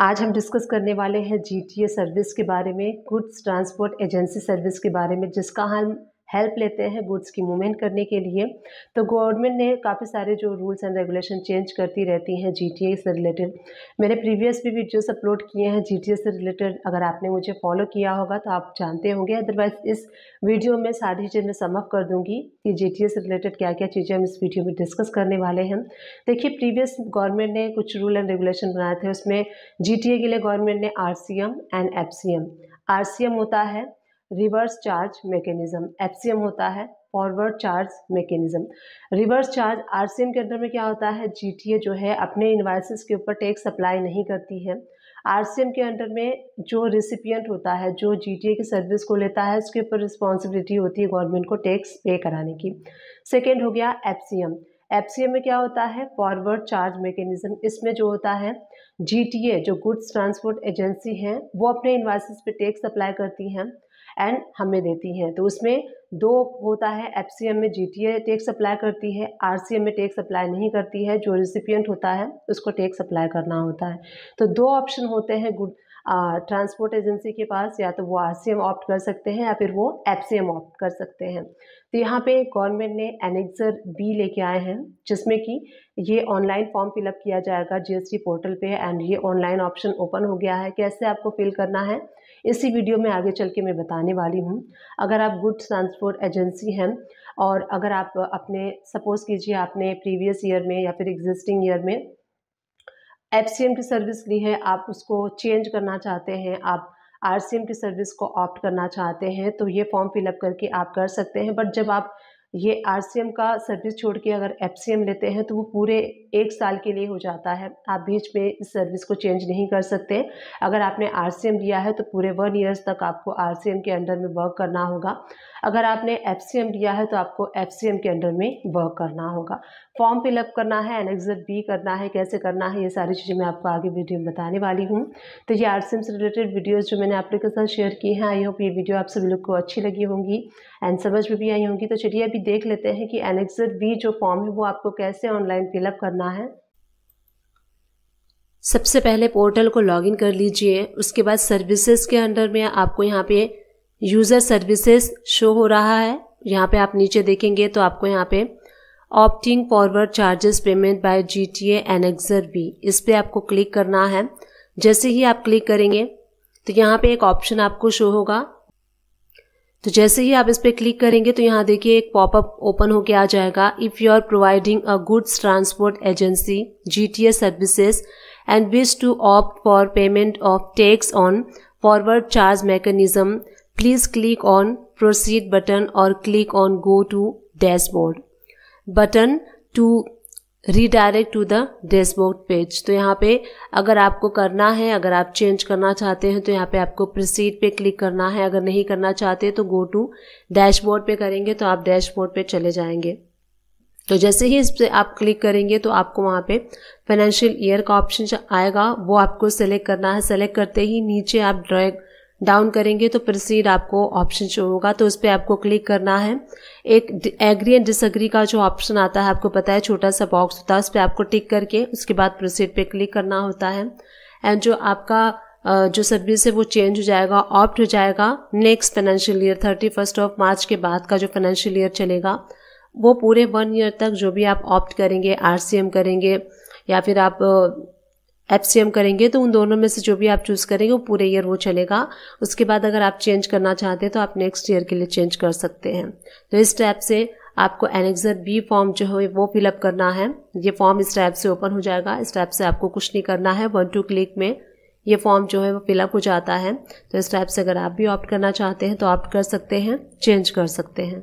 आज हम डिस्कस करने वाले हैं जीटीए सर्विस के बारे में गुड्स ट्रांसपोर्ट एजेंसी सर्विस के बारे में जिसका हम हेल्प लेते हैं गुड्स की मूवमेंट करने के लिए तो गवर्नमेंट ने काफ़ी सारे जो रूल्स एंड रेगुलेशन चेंज करती रहती हैं जी से रिलेटेड मैंने प्रीवियस भी वीडियोस अपलोड किए हैं जी से रिलेटेड अगर आपने मुझे फॉलो किया होगा तो आप जानते होंगे अदरवाइज इस वीडियो में सारी चीज़ें मैं समअप कर दूँगी कि जी से रिलेटेड क्या क्या चीज़ें हम इस वीडियो में डिस्कस करने वाले हैं देखिए प्रीवियस गवर्नमेंट ने कुछ रूल एंड रेगुलेशन बनाए थे उसमें जी के लिए गवर्नमेंट ने आर एंड एफ आर होता है रिवर्स चार्ज मैकेनिज्म एफसीएम होता है forward charge mechanism reverse charge RCM के अंडर में क्या होता है जीटीए जो है अपने इन्वाइसिस के ऊपर टैक्स सप्लाई नहीं करती है आरसीएम के अंडर में जो रिसिपियंट होता है जो जीटीए की सर्विस को लेता है उसके ऊपर रिस्पॉन्सिबिलिटी होती है गवर्नमेंट को टैक्स पे कराने की सेकेंड हो गया एफसीएम एफसीएम में क्या होता है फॉरवर्ड चार्ज मैकेनिज्म इसमें जो होता है जीटीए जो गुड्स ट्रांसपोर्ट एजेंसी है वो अपने इन्वाइसिस पे टैक्स अप्लाई करती हैं एंड हमें देती हैं तो उसमें दो होता है एफ में जी टैक्स अप्लाई करती है आर में टैक्स अप्लाई नहीं करती है जो रिसिपियंट होता है उसको टैक्स अप्लाई करना होता है तो दो ऑप्शन होते हैं गुड ट्रांसपोर्ट एजेंसी के पास या तो वो आर सी एम ऑप्ट कर सकते हैं या फिर वो एफ सी एम ऑप्ट कर सकते हैं तो यहाँ पे गवर्नमेंट ने एनेक्सर बी लेके आए हैं जिसमें कि ये ऑनलाइन फॉर्म फिलअप किया जाएगा जीएसटी पोर्टल पे एंड ये ऑनलाइन ऑप्शन ओपन हो गया है कैसे आपको फिल करना है इसी वीडियो में आगे चल के मैं बताने वाली हूँ अगर आप गुड्स ट्रांसपोर्ट एजेंसी हैं और अगर आप अपने सपोज़ कीजिए आपने प्रीवियस ईयर में या फिर एग्जिस्टिंग ईयर में एफ की सर्विस ली है आप उसको चेंज करना चाहते हैं आप आर की सर्विस को ऑप्ट करना चाहते हैं तो ये फॉर्म फिलअप करके आप कर सकते हैं बट जब आप ये आर का सर्विस छोड़ के अगर एफ लेते हैं तो वो पूरे एक साल के लिए हो जाता है आप बीच में इस सर्विस को चेंज नहीं कर सकते अगर आपने आर लिया है तो पूरे वन ईयर्स तक आपको आर के अंडर में वर्क करना होगा अगर आपने एफ दिया है तो आपको एफ के अंडर में वर्क करना होगा फॉर्म फिलअप करना है एनेक्जर बी करना है कैसे करना है ये सारी चीज़ें मैं आपको आगे वीडियो में बताने वाली हूँ तो ये आर से रिलेटेड वीडियोज़ जो मैंने आप लोग के साथ शेयर की हैं आई होप ये वीडियो आप सभी लोग को अच्छी लगी होंगी एंड समझ में भी आई होंगी तो चलिए अभी देख लेते हैं कि एनेक्जर बी जो फॉर्म है वो आपको कैसे ऑनलाइन फिलअप करना है सबसे पहले पोर्टल को लॉगिन कर लीजिए उसके बाद सर्विसेज के अंडर में आपको यहाँ पे यूज़र सर्विसेज शो हो रहा है यहाँ पे आप नीचे देखेंगे तो आपको यहाँ पे opting forward charges payment by G T annexure B इस पर आपको क्लिक करना है जैसे ही आप क्लिक करेंगे तो यहाँ पे एक ऑप्शन आपको शो होगा तो जैसे ही आप इस पर क्लिक करेंगे तो यहाँ देखिए एक पॉपअप ओपन होके आ जाएगा if you are providing a goods transport agency G T services and wish to opt for payment of tax on forward charge mechanism Please click on proceed button or click on go to dashboard button to redirect to the dashboard page तो यहाँ पे अगर आपको करना है अगर आप change करना चाहते हैं तो यहाँ पे आपको प्रोसीड पे क्लिक करना है अगर नहीं करना चाहते तो गो टू डैशबोर्ड पे करेंगे तो आप डैशबोर्ड पे चले जाएंगे तो जैसे ही इस पर आप क्लिक करेंगे तो आपको वहाँ पे फाइनेंशियल ईयर का ऑप्शन आएगा वो आपको सेलेक्ट करना है सेलेक्ट करते ही नीचे आप ड्रैग डाउन करेंगे तो प्रोसीड आपको ऑप्शन शो होगा तो उस पर आपको क्लिक करना है एक एग्री एंड डिसएग्री का जो ऑप्शन आता है आपको पता है छोटा सा बॉक्स होता है उस पर आपको टिक करके उसके बाद प्रोसीड पे क्लिक करना होता है एंड जो आपका जो सर्विस है वो चेंज हो जाएगा ऑप्ट हो जाएगा next financial year thirty first of March के बाद का जो फाइनेंशियल ईयर चलेगा वो पूरे वन ईयर तक जो भी आप ऑप्ट करेंगे आर करेंगे या फिर आप एप्सियम करेंगे तो उन दोनों में से जो भी आप चूज़ करेंगे वो पूरे ईयर वो चलेगा उसके बाद अगर आप चेंज करना चाहते हैं तो आप नेक्स्ट ईयर के लिए चेंज कर सकते हैं तो इस टाइप से आपको एनेक्सर बी फॉर्म जो है वो फिलअप करना है ये फॉर्म इस टाइप से ओपन हो जाएगा इस टाइप से आपको कुछ नहीं करना है वन टू क्लिक में ये फॉर्म जो है वो फिलअप हो जाता है तो इस टाइप से अगर आप भी ऑप्ट करना चाहते हैं तो ऑप्ट कर सकते हैं चेंज कर सकते हैं